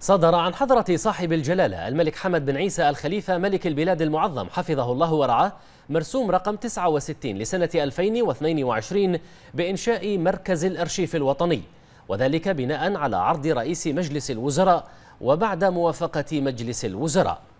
صدر عن حضرة صاحب الجلالة الملك حمد بن عيسى الخليفة ملك البلاد المعظم حفظه الله ورعاه مرسوم رقم 69 لسنة 2022 بإنشاء مركز الأرشيف الوطني وذلك بناء على عرض رئيس مجلس الوزراء وبعد موافقة مجلس الوزراء